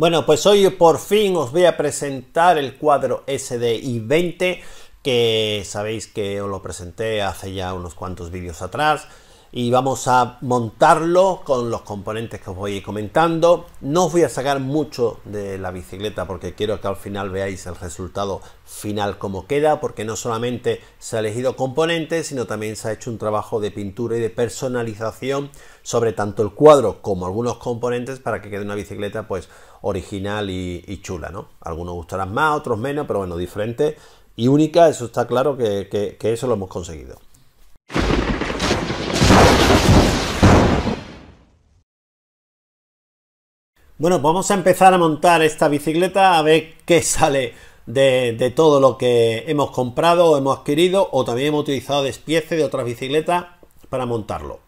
Bueno, pues hoy por fin os voy a presentar el cuadro SDI 20 que sabéis que os lo presenté hace ya unos cuantos vídeos atrás y vamos a montarlo con los componentes que os voy a ir comentando. No os voy a sacar mucho de la bicicleta porque quiero que al final veáis el resultado final como queda, porque no solamente se ha elegido componentes, sino también se ha hecho un trabajo de pintura y de personalización sobre tanto el cuadro como algunos componentes para que quede una bicicleta pues original y, chula, ¿no? Algunos gustarán más, otros menos, pero bueno, diferente y única, eso está claro que eso lo hemos conseguido. Bueno, vamos a empezar a montar esta bicicleta a ver qué sale de, todo lo que hemos comprado o hemos adquirido o también hemos utilizado despiece de otras bicicletas para montarlo.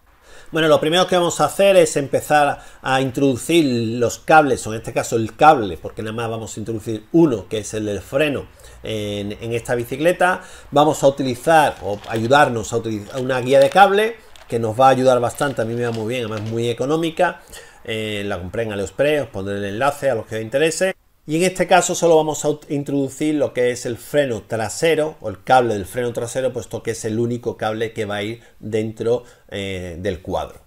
Bueno, lo primero que vamos a hacer es empezar a introducir los cables, o en este caso el cable, porque nada más vamos a introducir uno, que es el del freno, en, en esta bicicleta. Vamos a utilizar o ayudarnos a utilizar una guía de cable, que nos va a ayudar bastante, a mí me va muy bien, además muy económica. Eh, la compré en Aliexpress, os pondré el enlace a los que os interese. Y en este caso solo vamos a introducir lo que es el freno trasero o el cable del freno trasero, puesto que es el único cable que va a ir dentro eh, del cuadro.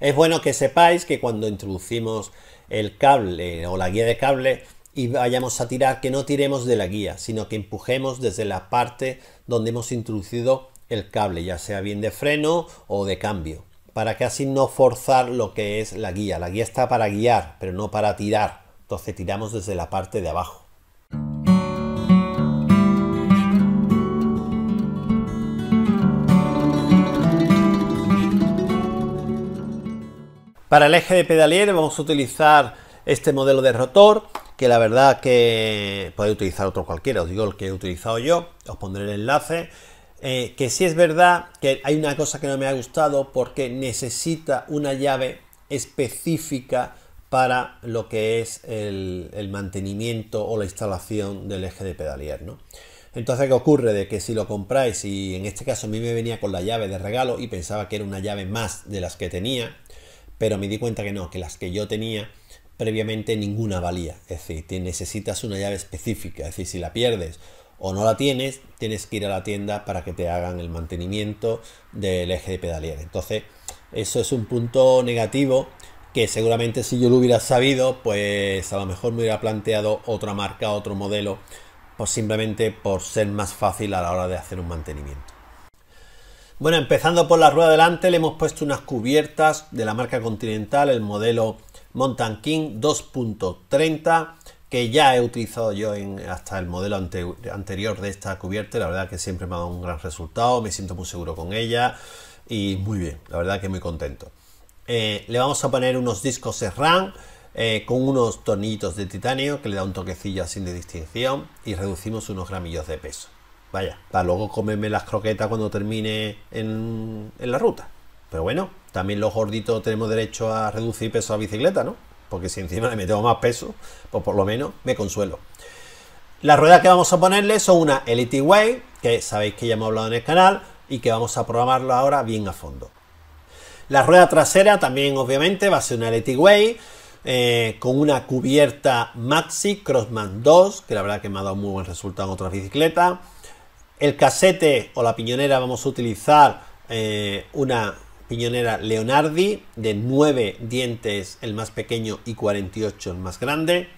Es bueno que sepáis que cuando introducimos el cable o la guía de cable y vayamos a tirar, que no tiremos de la guía, sino que empujemos desde la parte donde hemos introducido el cable, ya sea bien de freno o de cambio para casi no forzar lo que es la guía. La guía está para guiar, pero no para tirar. Entonces tiramos desde la parte de abajo. Para el eje de pedalier vamos a utilizar este modelo de rotor, que la verdad que podéis utilizar otro cualquiera, os digo el que he utilizado yo, os pondré el enlace. Eh, que sí es verdad que hay una cosa que no me ha gustado porque necesita una llave específica para lo que es el, mantenimiento o la instalación del eje de pedalier, Entonces, ¿qué ocurre? De que si lo compráis y en este caso a mí me venía con la llave de regalo y pensaba que era una llave más de las que tenía, pero me di cuenta que no, que las que yo tenía previamente ninguna valía. Es decir, necesitas una llave específica. Es decir, si la pierdes o no la tienes, tienes que ir a la tienda para que te hagan el mantenimiento del eje de pedalier. Entonces, eso es un punto negativo que seguramente si yo lo hubiera sabido, pues a lo mejor me hubiera planteado otra marca, otro modelo, pues simplemente por ser más fácil a la hora de hacer un mantenimiento. Bueno, empezando por la rueda delante, le hemos puesto unas cubiertas de la marca Continental, el modelo Mountain King 2.30 que ya he utilizado yo en, hasta el modelo anterior de esta cubierta. La verdad que siempre me ha dado un gran resultado, me siento muy seguro con ella y muy bien, la verdad que muy contento. Eh, le vamos a poner unos discos SRAM eh, con unos tornillos de titanio que le da un toquecillo así de distinción y reducimos unos gramillos de peso. Vaya, para luego comerme las croquetas cuando termine en la ruta. Pero bueno, también los gorditos tenemos derecho a reducir peso a bicicleta, ¿no? porque si encima le metemos más peso, pues por lo menos me consuelo. Las ruedas que vamos a ponerle son una Elite Way, que sabéis que ya hemos hablado en el canal y que vamos a programarlo ahora bien a fondo. La rueda trasera también obviamente va a ser una Elite Way, eh, con una cubierta Maxi Crossman 2, que la verdad que me ha dado muy buen resultado en otras bicicletas. El casete o la piñonera vamos a utilizar eh, una piñonera Leonardi, de 9 dientes el más pequeño y 48 el más grande.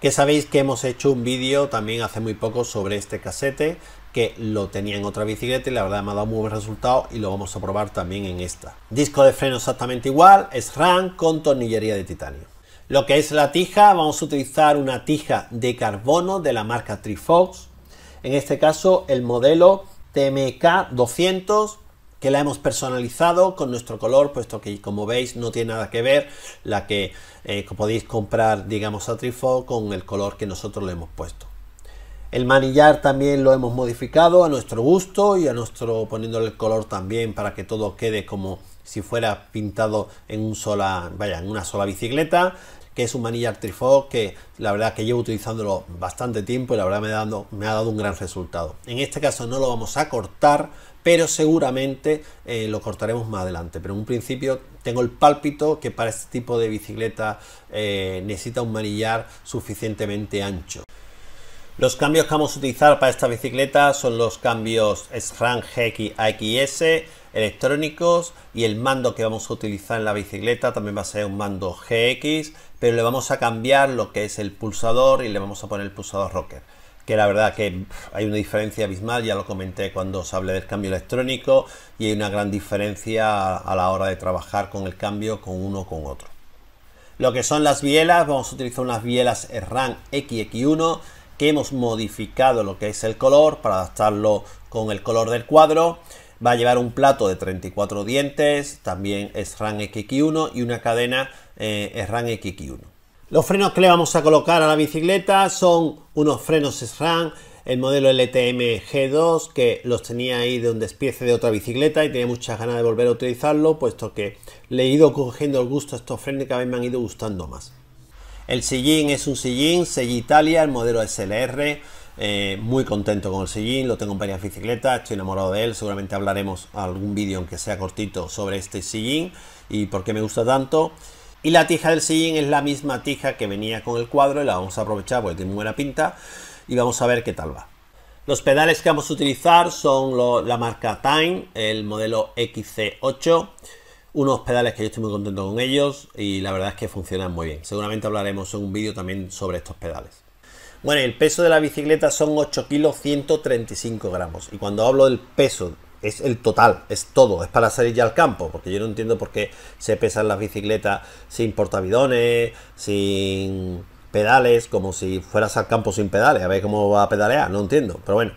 Que sabéis que hemos hecho un vídeo también hace muy poco sobre este casete, que lo tenía en otra bicicleta y la verdad me ha dado muy buen resultado y lo vamos a probar también en esta. Disco de freno exactamente igual, es RAM con tornillería de titanio. Lo que es la tija, vamos a utilizar una tija de carbono de la marca Trifox. En este caso el modelo TMK 200 que la hemos personalizado con nuestro color, puesto que como veis no tiene nada que ver la que, eh, podéis comprar, digamos, a Trifo con el color que nosotros le hemos puesto. El manillar también lo hemos modificado a nuestro gusto y a nuestro poniéndole el color también para que todo quede como si fuera pintado en un sola, vaya, en una sola bicicleta que es un manillar trifog que la verdad que llevo utilizándolo bastante tiempo y la verdad me, me ha dado un gran resultado. En este caso no lo vamos a cortar, pero seguramente eh, lo cortaremos más adelante. Pero en un principio tengo el pálpito que para este tipo de bicicleta eh, necesita un manillar suficientemente ancho. Los cambios que vamos a utilizar para esta bicicleta son los cambios SRAM GX AXS electrónicos y el mando que vamos a utilizar en la bicicleta también va a ser un mando GX pero le vamos a cambiar lo que es el pulsador y le vamos a poner el pulsador rocker. Que la verdad que hay una diferencia abismal, ya lo comenté cuando os hablé del cambio electrónico, y hay una gran diferencia a la hora de trabajar con el cambio con uno o con otro. Lo que son las bielas, vamos a utilizar unas bielas RAN XX1 que hemos modificado lo que es el color para adaptarlo con el color del cuadro. Va a llevar un plato de 34 dientes, también SRAM xq 1 y una cadena eh, SRAM xq 1 Los frenos que le vamos a colocar a la bicicleta son unos frenos SRAM el modelo LTM G2 que los tenía ahí de un despiece de otra bicicleta y tenía muchas ganas de volver a utilizarlo puesto que le he ido cogiendo el gusto a estos frenos que a mí me han ido gustando más. El sillín es un sillín Sella Italia, el modelo SLR, eh, muy contento con el sillín, lo tengo en varias bicicletas, estoy enamorado de él. Seguramente hablaremos algún vídeo, aunque sea cortito, sobre este sillín y por qué me gusta tanto. Y la tija del sillín es la misma tija que venía con el cuadro y la vamos a aprovechar porque tiene muy buena pinta y vamos a ver qué tal va. Los pedales que vamos a utilizar son la marca Time, el modelo XC8 unos pedales que yo estoy muy contento con ellos y la verdad es que funcionan muy bien. Seguramente hablaremos en un vídeo también sobre estos pedales. Bueno, el peso de la bicicleta son 8 kilos 135 gramos. Y cuando hablo del peso, es el total, es todo, es para salir ya al campo, porque yo no entiendo por qué se pesan las bicicletas sin portavidones, sin pedales, como si fueras al campo sin pedales, a ver cómo va a pedalear, no entiendo, pero bueno.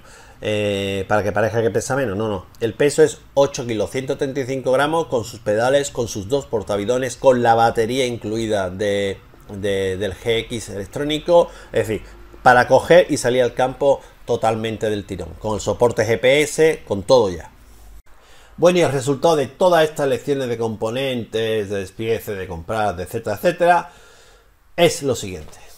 Eh, para que parezca que pesa menos. No, no. El peso es 8 kilos, 135 gramos, con sus pedales, con sus dos portavidones, con la batería incluida del GX electrónico. Es decir, para coger y salir al campo totalmente del tirón, con el soporte GPS, con todo ya. Bueno, y el resultado de todas estas lecciones de componentes, de despiece de comprar, de etcétera, etcétera, es lo siguiente.